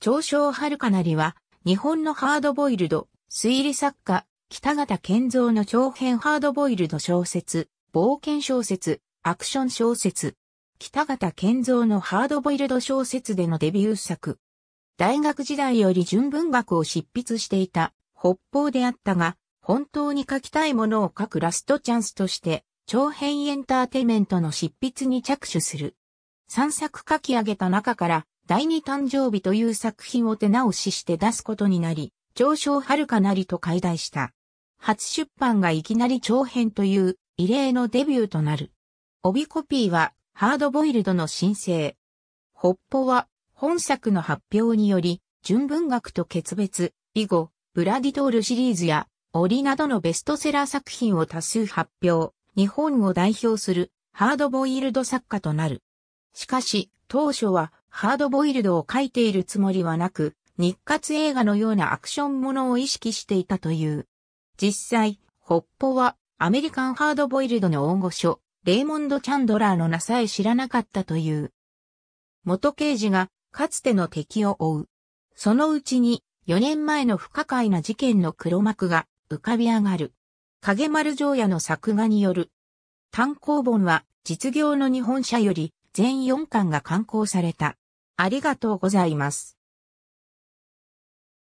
長章春かなりは、日本のハードボイルド、推理作家、北方健三の長編ハードボイルド小説、冒険小説、アクション小説。北方健三のハードボイルド小説でのデビュー作。大学時代より純文学を執筆していた北方であったが、本当に書きたいものを書くラストチャンスとして、長編エンターテイメントの執筆に着手する。3作書き上げた中から、第二誕生日という作品を手直しして出すことになり、上昇遥かなりと解題した。初出版がいきなり長編という異例のデビューとなる。帯コピーはハードボイルドの申請。ホッポは本作の発表により、純文学と決別、以後、ブラディトールシリーズや、リなどのベストセラー作品を多数発表、日本を代表するハードボイルド作家となる。しかし、当初はハードボイルドを書いているつもりはなく、日活映画のようなアクションものを意識していたという。実際、ホッポはアメリカンハードボイルドの大御所、レイモンド・チャンドラーの名さえ知らなかったという。元刑事がかつての敵を追う。そのうちに4年前の不可解な事件の黒幕が浮かび上がる。影丸条也の作画による。単行本は実業の日本社より全4巻が刊行された。ありがとうございます。